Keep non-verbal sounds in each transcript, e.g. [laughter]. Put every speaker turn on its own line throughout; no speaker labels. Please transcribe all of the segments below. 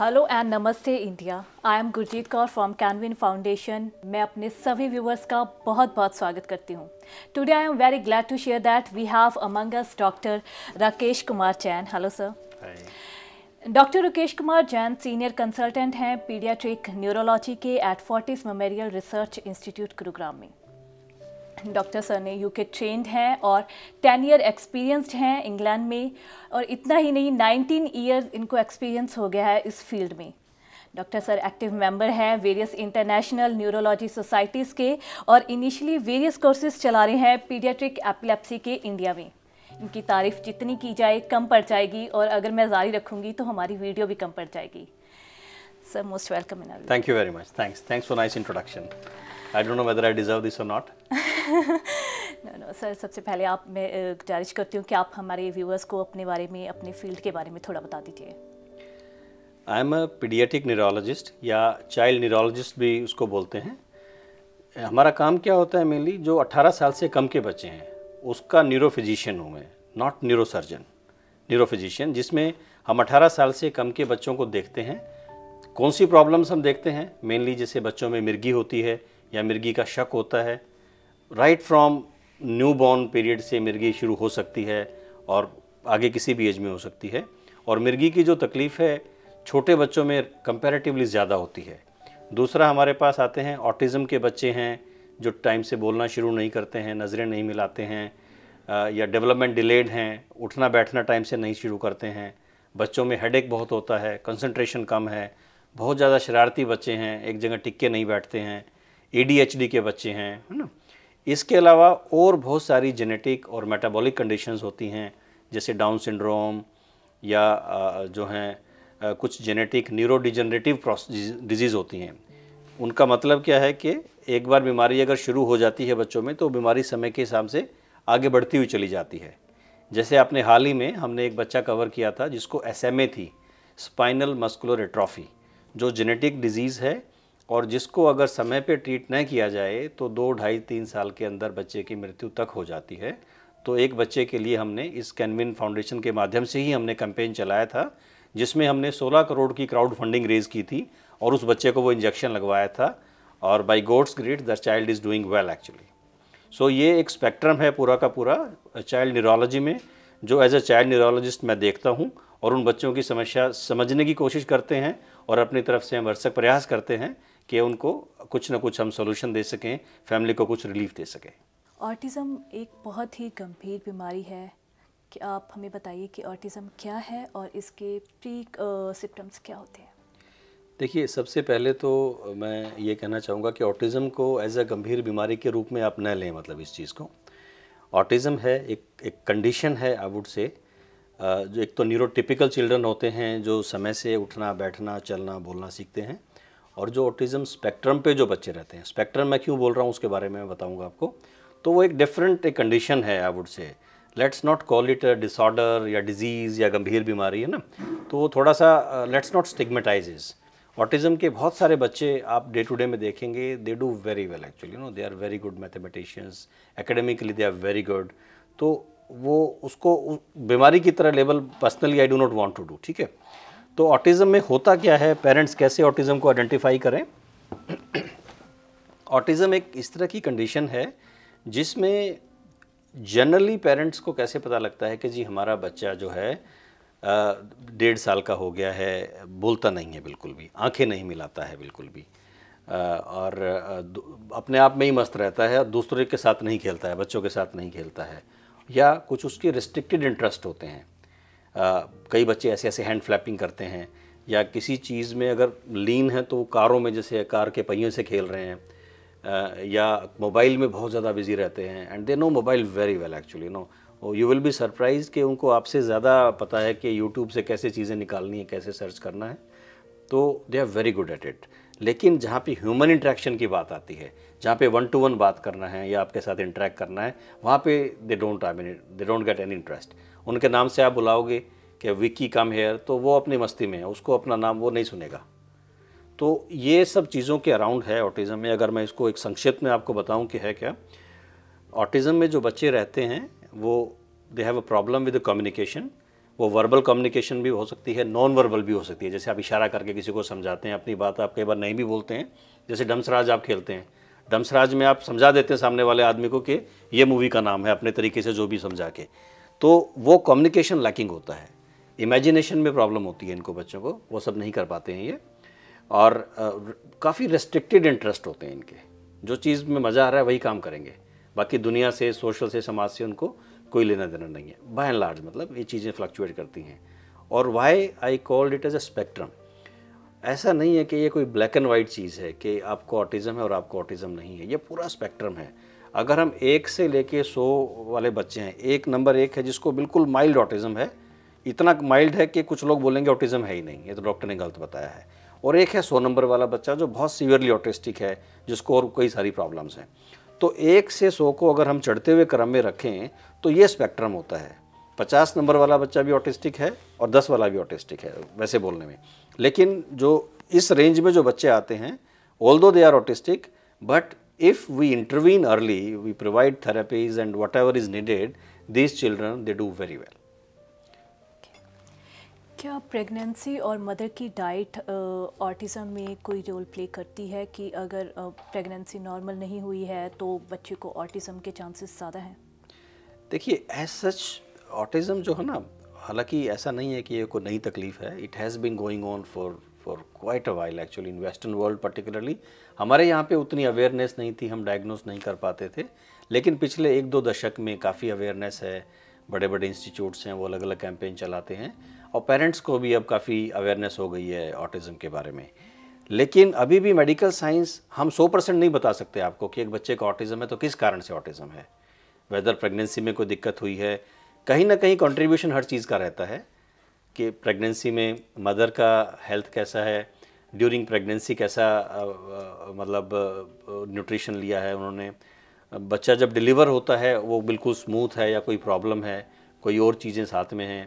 Hello and नमस्ते India I am Gurjeet Kaur from Canwin foundation मैं अपने सभी व्यूवर्स का बहुत बहुत स्वागत करती हूँ today I am very glad to share that we have among us doctor Rakesh Kumar Jain hello sir doctor Rakesh Kumar Jain senior consultant हैं पीडियाट्रिक न्यूरोलॉजी के at Fortis memorial research institute Gurugram में doctor sir UK trained हैं और टेन ईयर एक्सपीरियंस्ड हैं England में और इतना ही नहीं नाइनटीन ईयर्स इनको एक्सपीरियंस हो गया है इस फील्ड में डॉक्टर सर एक्टिव मेंबर हैं वेरियस इंटरनेशनल न्यूरोलॉजी सोसाइटीज़ के और इनिशियली वेरियस कोर्सेज चला रहे हैं पीडियाट्रिक एपिलेप्सी के इंडिया में इनकी तारीफ़ जितनी की जाए कम पड़ जाएगी और अगर मैं जारी रखूँगी तो हमारी वीडियो भी कम पड़ जाएगी सर मोस्ट वेलकम इन thank you very
much thanks thanks for nice introduction I don't know whether I deserve this और नॉट नो
[laughs] नो सर सबसे पहले आप मैं गुजारिश करती हूँ कि आप हमारे व्यूअर्स को अपने बारे में अपने फील्ड के बारे में थोड़ा बता दीजिए
I am a paediatric neurologist या चाइल्ड न्यूरोलॉजिस्ट भी उसको बोलते हैं हमारा काम क्या होता है मेनली जो 18 साल से कम के बच्चे हैं उसका न्यूरोफिजिशियन हूँ मैं नॉट न्यूरोसर्जन न्यूरोफिजिशियन जिसमें हम 18 साल से कम के बच्चों को देखते हैं कौन सी प्रॉब्लम्स हम देखते हैं मेनली जैसे बच्चों में मिर्गी होती है या मिर्गी का शक होता है right from newborn period से मिर्गी शुरू हो सकती है और आगे किसी भी एज में हो सकती है और मिर्गी की जो तकलीफ़ है छोटे बच्चों में कंपैरेटिवली ज़्यादा होती है दूसरा हमारे पास आते हैं ऑटिज़म के बच्चे हैं जो टाइम से बोलना शुरू नहीं करते हैं नज़रें नहीं मिलाते हैं या डेवलपमेंट डिलेड हैं उठना बैठना टाइम से नहीं शुरू करते हैं बच्चों में हेडेक बहुत होता है कंसंट्रेशन कम है बहुत ज़्यादा शरारती बच्चे हैं एक जगह टिक के नहीं बैठते हैं ए के बच्चे हैं है ना इसके अलावा और बहुत सारी जेनेटिक और मेटाबॉलिक कंडीशंस होती हैं जैसे डाउन सिंड्रोम या जो हैं कुछ जेनेटिक न्यूरो डिजनरेटिव डिजीज़ होती हैं उनका मतलब क्या है कि एक बार बीमारी अगर शुरू हो जाती है बच्चों में तो बीमारी समय के हिसाब से आगे बढ़ती हुई चली जाती है जैसे आपने हाल ही में हमने एक बच्चा कवर किया था जिसको एस थी स्पाइनल मस्कुलर एट्रॉफी जो जेनेटिक डिजीज़ है और जिसको अगर समय पे ट्रीट न किया जाए तो दो ढाई तीन साल के अंदर बच्चे की मृत्यु तक हो जाती है तो एक बच्चे के लिए हमने इस कैनविन फाउंडेशन के माध्यम से ही हमने कैंपेन चलाया था जिसमें हमने 16 करोड़ की क्राउड फंडिंग रेज की थी और उस बच्चे को वो इंजेक्शन लगवाया था और by god's great the child is doing well actually so ये एक स्पेक्ट्रम है पूरा का पूरा चाइल्ड न्यूरोलॉजी में जो एज अ चाइल्ड न्यूरोलॉजिस्ट मैं देखता हूँ और उन बच्चों की समस्या समझने की कोशिश करते हैं और अपनी तरफ से हम वर्षक प्रयास करते हैं कि उनको कुछ ना कुछ हम सोल्यूशन दे सकें फैमिली को कुछ रिलीफ दे सकें
ऑटिज़म एक बहुत ही गंभीर बीमारी है कि आप हमें बताइए कि ऑटिज़म क्या है और इसके प्री सिम्टम्स क्या होते हैं
देखिए सबसे पहले तो मैं ये कहना चाहूँगा कि ऑटिज़म को एज अ गंभीर बीमारी के रूप में आप न लें मतलब इस चीज़ को ऑटिज़म है एक एक कंडीशन है आई वुड से जो एक तो न्यूरोटिपिकल चिल्ड्रन होते हैं जो समय से उठना बैठना चलना बोलना सीखते हैं और जो ऑटिज़म स्पेक्ट्रम पे जो बच्चे रहते हैं स्पेक्ट्रम मैं क्यों बोल रहा हूँ उसके बारे में बताऊँगा आपको तो वो एक डिफरेंट एक कंडीशन है I would say let's not call it disorder या डिजीज़ या गंभीर बीमारी है ना तो वो थोड़ा सा लेट्स नॉट स्टिग्मेटाइजेज़ ऑटिज़म के बहुत सारे बच्चे आप डे टू डे में देखेंगे they do very well actually no they are very good mathematicians academically they are very good तो वो उसको बीमारी की तरह level personally I do not want to do ठीक है तो ऑटिज़म में होता क्या है पेरेंट्स कैसे ऑटिज़म को आइडेंटिफाई करें ऑटिज़म एक इस तरह की कंडीशन है जिसमें जनरली पेरेंट्स को कैसे पता लगता है कि जी हमारा बच्चा जो है डेढ़ साल का हो गया है बोलता नहीं है बिल्कुल भी आंखें नहीं मिलाता है बिल्कुल भी और अपने आप में ही मस्त रहता है दूसरे के साथ नहीं खेलता है बच्चों के साथ नहीं खेलता है या कुछ उसके रिस्ट्रिक्टेड इंटरेस्ट होते हैं कई बच्चे ऐसे ऐसे हैंड फ्लैपिंग करते हैं या किसी चीज़ में अगर लीन है तो कारों में जैसे कार के पहियों से खेल रहे हैं या मोबाइल में बहुत ज़्यादा बिजी रहते हैं and they know mobile very well actually know you will be surprise कि उनको आपसे ज़्यादा पता है कि यूट्यूब से कैसे चीज़ें निकालनी है कैसे सर्च करना है तो they are very good at it लेकिन जहाँ पे ह्यूमन इंट्रैक्शन की बात आती है जहाँ पे वन टू वन बात करना है या आपके साथ इंटरेक्ट करना है वहाँ पे they don't I mean they don't get any interest उनके नाम से आप बुलाओगे कि विकी कम हेयर तो वो अपनी मस्ती में है उसको अपना नाम वो नहीं सुनेगा तो ये सब चीज़ों के अराउंड है ऑटिज़म में अगर मैं इसको एक संक्षिप्त में आपको बताऊं कि है क्या ऑटिज़म में जो बच्चे रहते हैं वो they have a problem with communication वो वर्बल कम्युनिकेशन भी हो सकती है नॉन वर्बल भी हो सकती है जैसे आप इशारा करके किसी को समझाते हैं अपनी बात आप कई बार नहीं भी बोलते हैं जैसे डम्सराज आप खेलते हैं डम्सराज में आप समझा देते हैं सामने वाले आदमी को कि ये मूवी का नाम है अपने तरीके से जो भी समझा के तो वो कम्युनिकेशन लैकिंग होता है इमेजिनेशन में प्रॉब्लम होती है इनको बच्चों को वो सब नहीं कर पाते हैं ये और काफ़ी रेस्ट्रिक्टेड इंटरेस्ट होते हैं इनके जो चीज़ में मज़ा आ रहा है वही काम करेंगे बाकी दुनिया से सोशल से समाज से उनको कोई लेना देना नहीं है बाय एंड लार्ज मतलब ये चीज़ें फ्लक्चुएट करती हैं और why I called it as a spectrum ऐसा नहीं है कि ये कोई ब्लैक एंड वाइट चीज़ है कि आपको ऑटिज़म है और आपको ऑटिज़म नहीं है ये पूरा स्पेक्ट्रम है अगर हम एक से लेके सौ वाले बच्चे हैं एक नंबर एक है जिसको बिल्कुल माइल्ड ऑटिज़म है इतना माइल्ड है कि कुछ लोग बोलेंगे ऑटिज़म है ही नहीं ये तो डॉक्टर ने गलत बताया है और एक है सौ नंबर वाला बच्चा जो बहुत सीवियरली ऑटिस्टिक है जिसको और कई सारी प्रॉब्लम्स हैं तो एक से सौ को अगर हम चढ़ते हुए क्रम में रखें तो ये स्पेक्ट्रम होता है पचास नंबर वाला बच्चा भी ऑटिस्टिक है और दस वाला भी ऑटिस्टिक है वैसे बोलने में लेकिन जो इस रेंज में जो बच्चे आते हैं although they are autistic but if we intervene early, we provide therapies and whatever is needed, these children, they do very well.
क्या प्रेगनेंसी और मदर की डाइट ऑटिज़म uh, में कोई रोल प्ले करती है कि अगर प्रेगनेंसी uh, नॉर्मल नहीं हुई है तो बच्चे को ऑटिज़म के चांसेस ज़्यादा हैं
देखिए एज सच ऑटिज़म जो है ना हालांकि ऐसा नहीं है कि ये कोई नई तकलीफ़ है it has been going on for for quite a while actually in western world particularly हमारे यहाँ पे उतनी अवेयरनेस नहीं थी हम डायग्नोस नहीं कर पाते थे लेकिन पिछले एक दो दशक में काफ़ी अवेयरनेस है बड़े बड़े इंस्टीट्यूट्स हैं वो अलग अलग कैंपेन चलाते हैं और पेरेंट्स को भी अब काफ़ी अवेयरनेस हो गई है ऑटिज़म के बारे में लेकिन अभी भी मेडिकल साइंस हम सौ परसेंट नहीं बता सकते आपको कि एक बच्चे का ऑटिज़म है तो किस कारण से ऑटिज़म है वेदर प्रेगनेंसी में कोई दिक्कत हुई है कहीं ना कहीं कंट्रीब्यूशन हर चीज़ का रहता है कि प्रेगनेंसी में मदर का हेल्थ कैसा है ड्यूरिंग प्रेगनेंसी कैसा मतलब न्यूट्रिशन लिया है उन्होंने बच्चा जब डिलीवर होता है वो बिल्कुल स्मूथ है या कोई प्रॉब्लम है कोई और चीज़ें साथ में हैं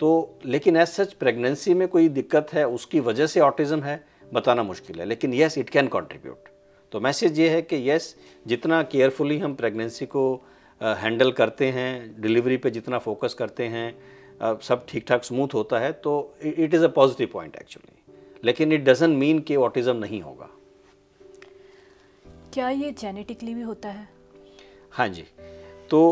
तो लेकिन एज सच प्रेगनेंसी में कोई दिक्कत है उसकी वजह से ऑटिज़म है बताना मुश्किल है लेकिन येस इट कैन कॉन्ट्रीब्यूट तो मैसेज ये है कि येस जितना केयरफुली हम प्रेगनेंसी को हैंडल करते हैं डिलीवरी पे जितना फोकस करते हैं सब ठीक ठाक स्मूथ होता है तो it is a positive point actually लेकिन इट डजेंट मीन कि ऑटिज्म नहीं होगा
क्या ये जेनेटिकली भी होता है
हाँ जी तो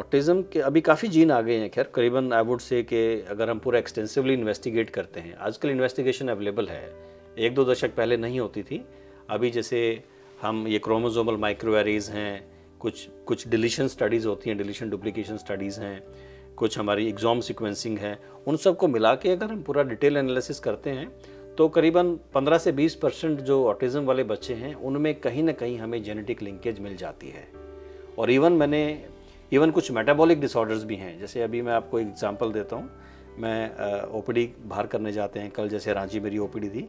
ऑटिज्म के अभी काफ़ी जीन आ गए हैं खैर करीबन आई वुड से कि अगर हम पूरा एक्सटेंसिवली इन्वेस्टिगेट करते हैं आजकल इन्वेस्टिगेशन अवेलेबल है एक दो दशक पहले नहीं होती थी अभी जैसे हम ये क्रोमोजोमल माइक्रोवेरीज हैं कुछ कुछ डिलीशन स्टडीज़ होती हैं डिलीशन डुप्लीकेशन स्टडीज़ हैं कुछ हमारी एग्ज़ाम सिक्वेंसिंग है उन सब को मिला के अगर हम पूरा डिटेल एनालिसिस करते हैं तो करीबन 15 से 20 परसेंट जो ऑटिज़म वाले बच्चे हैं उनमें कहीं ना कहीं हमें जेनेटिक लिंकेज मिल जाती है और इवन मैंने इवन कुछ मेटाबॉलिक डिसऑर्डर्स भी हैं जैसे अभी मैं आपको एग्जाम्पल देता हूँ मैं ओ बाहर करने जाते हैं कल जैसे रांची मेरी ओ थी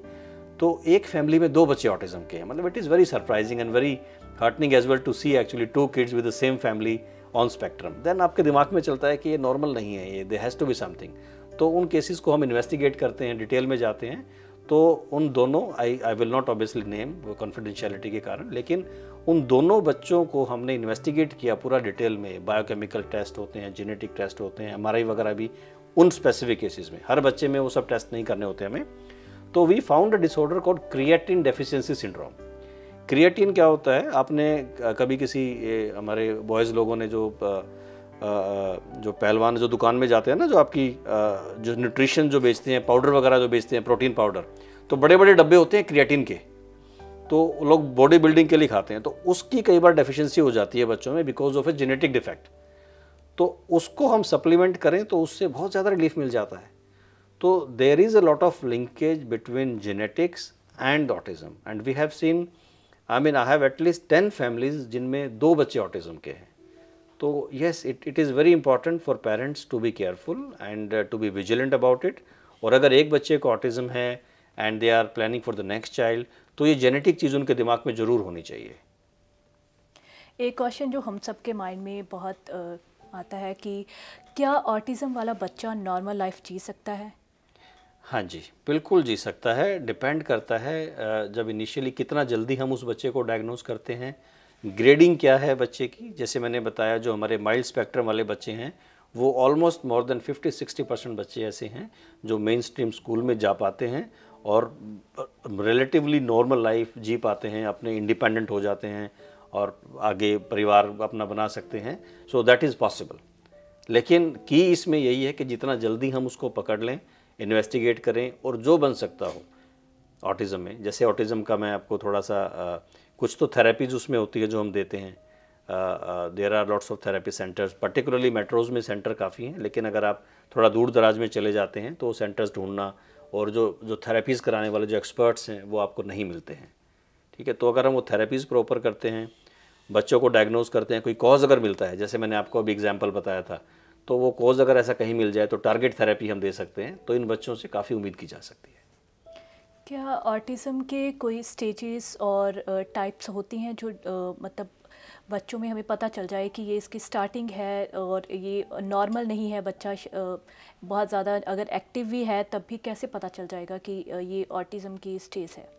तो एक फैमिली में दो बच्चे ऑटिज्म के हैं मतलब it is very surprising and very heartening as well to see actually two kids with the same family on spectrum then आपके दिमाग में चलता है कि ये नॉर्मल नहीं है ये they has to be something तो उन केसेस को हम इन्वेस्टिगेट करते हैं डिटेल में जाते हैं तो उन दोनों I I will not obviously name वो कॉन्फिडेंशियलिटी के कारण लेकिन उन दोनों बच्चों को हमने इन्वेस्टिगेट किया पूरा डिटेल में बायोकेमिकल टेस्ट होते हैं जेनेटिक टेस्ट होते हैं एम वगैरह भी उन स्पेसिफिक केसेस में हर बच्चे में वो सब टेस्ट नहीं करने होते हमें तो we found a disorder called creatine deficiency syndrome creatine क्या होता है आपने कभी किसी हमारे बॉयज़ लोगों ने जो जो पहलवान जो दुकान में जाते हैं ना जो आपकी जो न्यूट्रिशन जो बेचते हैं पाउडर वगैरह जो बेचते हैं प्रोटीन पाउडर तो बड़े बड़े डब्बे होते हैं क्रिएटिन के तो लोग बॉडी बिल्डिंग के लिए खाते हैं तो उसकी कई बार डेफिशिएंसी हो जाती है बच्चों में because of a genetic defect तो उसको हम सप्लीमेंट करें तो उससे बहुत ज़्यादा रिलीफ मिल जाता है तो there is a lot of linkage between genetics and autism and we have seen I mean I have at least ten families जिनमें दो बच्चे ऑटिज्म के हैं तो yes it it is very important for parents to be careful and to be vigilant about it और अगर एक बच्चे को ऑटिज़्म है and they are planning for the next child तो ये जेनेटिक चीज़ उनके दिमाग में ज़रूर होनी चाहिए
एक क्वेश्चन जो हम सब के माइंड में बहुत uh, आता है कि क्या ऑटिज़म वाला बच्चा नॉर्मल लाइफ जी सकता है
हाँ जी बिल्कुल जी सकता है डिपेंड करता है जब इनिशियली कितना जल्दी हम उस बच्चे को डायग्नोज करते हैं ग्रेडिंग क्या है बच्चे की जैसे मैंने बताया जो हमारे माइल्ड स्पेक्ट्रम वाले बच्चे हैं वो ऑलमोस्ट मोर देन 50-60 परसेंट बच्चे ऐसे हैं जो मेन स्ट्रीम स्कूल में जा पाते हैं और रिलेटिवली नॉर्मल लाइफ जी पाते हैं अपने इंडिपेंडेंट हो जाते हैं और आगे परिवार अपना बना सकते हैं सो दैट इज़ पॉसिबल लेकिन की इसमें यही है कि जितना जल्दी हम उसको पकड़ लें इन्वेस्टिगेट करें और जो बन सकता हो ऑटिज़म में जैसे ऑटिज़म का मैं आपको थोड़ा सा आ, कुछ तो थेरेपीज उसमें होती है जो हम देते हैं there are lots of therapy centres particularly metros में सेंटर काफ़ी हैं लेकिन अगर आप थोड़ा दूर दराज में चले जाते हैं तो सेंटर्स ढूंढना और जो जो थेरेपीज़ कराने वाले जो एक्सपर्ट्स हैं वो आपको नहीं मिलते हैं ठीक है तो अगर हम वो थेरेपीज़ प्रॉपर करते हैं बच्चों को डायग्नोज करते हैं कोई कॉज अगर मिलता है जैसे मैंने आपको अभी एग्जाम्पल बताया था तो वो कोज अगर ऐसा कहीं मिल जाए तो टारगेट थेरेपी हम दे सकते हैं तो इन बच्चों से काफ़ी उम्मीद की जा सकती है
क्या ऑटिज़म के कोई स्टेजेस और टाइप्स होती हैं जो मतलब बच्चों में हमें पता चल जाए कि ये इसकी स्टार्टिंग है और ये नॉर्मल नहीं है बच्चा बहुत ज़्यादा अगर एक्टिव भी है तब भी कैसे पता चल जाएगा कि ये ऑटिज़म की स्टेज है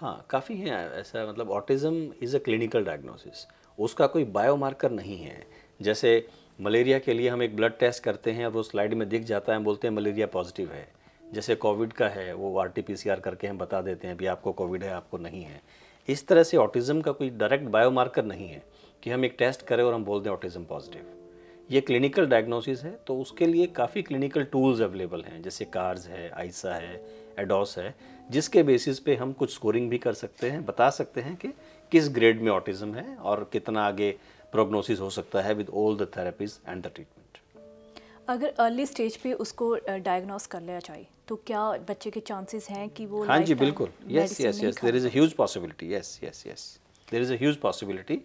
हाँ काफ़ी है ऐसा मतलब autism is a clinical diagnosis उसका कोई बायोमार्कर नहीं है जैसे मलेरिया के लिए हम एक ब्लड टेस्ट करते हैं और वो स्लाइड में दिख जाता है हम बोलते हैं मलेरिया पॉजिटिव है जैसे कोविड का है वो आर टी करके हम बता देते हैं अभी आपको कोविड है आपको नहीं है इस तरह से ऑटिज़म का कोई डायरेक्ट बायोमार्कर नहीं है कि हम एक टेस्ट करें और हम बोल दें ऑटिज़म पॉजिटिव ये क्लिनिकल डायग्नोसिस है तो उसके लिए काफ़ी क्लिनिकल टूल्स अवेलेबल हैं जैसे कार्स है आइसा है एडोस है जिसके बेसिस पे हम कुछ स्कोरिंग भी कर सकते हैं बता सकते हैं कि किस ग्रेड में ऑटिज़म है और कितना आगे प्रोग्नोसिस हो सकता है with all the therapies and the treatment
अगर अर्ली स्टेज पे उसको डायग्नोस कर लिया जाए तो क्या बच्चे के चांसेस हैं कि वो हाँ जी बिल्कुल yes yes yes there is
a possibility yes yes yes there is a possibility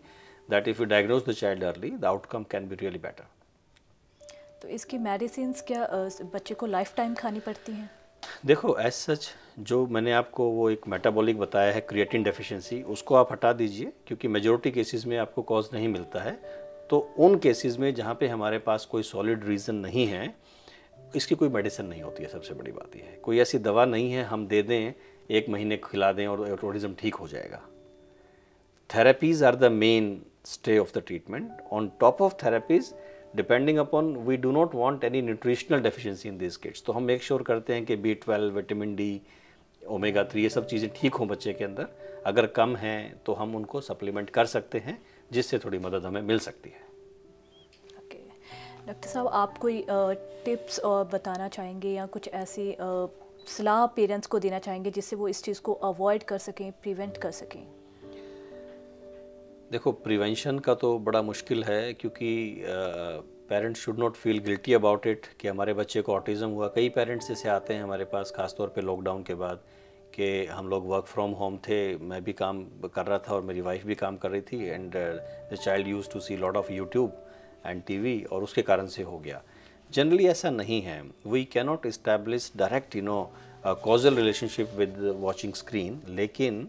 that if you diagnose the child early the outcome can be really better
तो इसकी मेडिसिन क्या बच्चे को लाइफ टाइम खानी पड़ती हैं
देखो एज सच जो मैंने आपको वो एक मेटाबॉलिक बताया है क्रिएटिन डेफिशिएंसी उसको आप हटा दीजिए क्योंकि मेजोरिटी केसेस में आपको कॉज नहीं मिलता है तो उन केसेस में जहाँ पे हमारे पास कोई सॉलिड रीज़न नहीं है इसकी कोई मेडिसिन नहीं होती है सबसे बड़ी बात यह है कोई ऐसी दवा नहीं है हम दे दें एक महीने खिला दें और टूरिज़म ठीक हो जाएगा therapies are the main stay of the treatment on top of therapies depending upon we do not want any nutritional deficiency in this kids तो हम मेक श्योर sure करते हैं कि B twelve vitamin D omega three ये सब चीज़ें ठीक हों बच्चे के अंदर अगर कम हैं तो हम उनको सप्लीमेंट कर सकते हैं जिससे थोड़ी मदद हमें मिल सकती है
डॉक्टर साहब आप कोई टिप्स बताना चाहेंगे या कुछ ऐसी सलाह पेरेंट्स को देना चाहेंगे जिससे वो इस चीज़ को अवॉइड कर सकें प्रिवेंट कर सकें
देखो प्रिवेंशन का तो बड़ा मुश्किल है क्योंकि parents should not feel guilty about it कि हमारे बच्चे को ऑटिज़म हुआ कई पेरेंट्स इसे आते हैं हमारे पास ख़ासतौर पे लॉकडाउन के बाद कि हम लोग वर्क फ्रॉम होम थे मैं भी काम कर रहा था और मेरी वाइफ भी काम कर रही थी and the child use to see lot of YouTube and TV और उसके कारण से हो गया जनरली ऐसा नहीं है we cannot establish direct you know causal relationship with watching screen लेकिन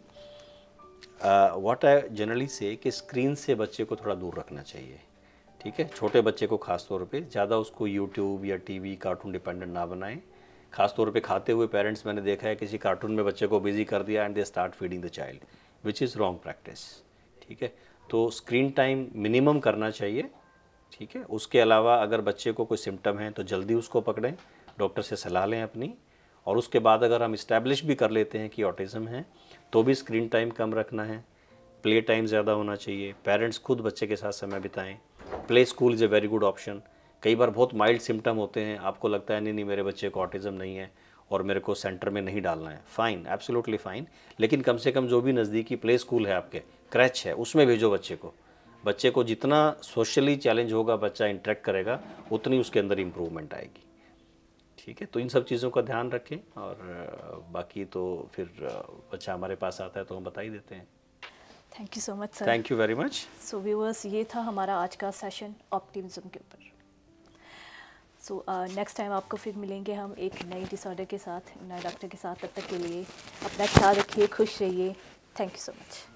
व्हाट आई जनरली से कि स्क्रीन से बच्चे को थोड़ा दूर रखना चाहिए ठीक है छोटे बच्चे को ख़ास तौर पे ज़्यादा उसको यूट्यूब या टीवी कार्टून डिपेंडेंट ना बनाए खास तौर पे खाते हुए पेरेंट्स मैंने देखा है किसी कार्टून में बच्चे को बिजी कर दिया and they start feeding the child which is wrong practice ठीक है तो स्क्रीन टाइम मिनिमम करना चाहिए ठीक है उसके अलावा अगर बच्चे को कोई सिम्टम है तो जल्दी उसको पकड़ें डॉक्टर से सलाह लें अपनी और उसके बाद अगर हम इस्टेब्लिश भी कर लेते हैं कि ऑटिज़म है तो भी स्क्रीन टाइम कम रखना है प्ले टाइम ज़्यादा होना चाहिए पेरेंट्स खुद बच्चे के साथ समय बिताएं play school is a very good option कई बार बहुत माइल्ड सिम्टम होते हैं आपको लगता है नहीं नहीं मेरे बच्चे को ऑटिज़म नहीं है और मेरे को सेंटर में नहीं डालना है फ़ाइन एब्सोल्युटली फ़ाइन लेकिन कम से कम जो भी नज़दीकी प्ले स्कूल है आपके क्रैच है उसमें भेजो बच्चे को बच्चे को जितना सोशली चैलेंज होगा बच्चा इंट्रैक्ट करेगा उतनी उसके अंदर इम्प्रूवमेंट आएगी ठीक है तो इन सब चीज़ों का ध्यान रखें और बाकी तो फिर बच्चा हमारे पास आता है तो हम बता ही देते हैं
thank you so much sir thank you very much so viewers ये था हमारा आज का सेशन ऑप्टिमिज्म के ऊपर सो नेक्स्ट टाइम आपको फिर मिलेंगे हम एक नए डिसऑर्डर के साथ नए डॉक्टर के साथ तब तक के लिए अपना ख्याल रखिए खुश रहिए थैंक यू सो मच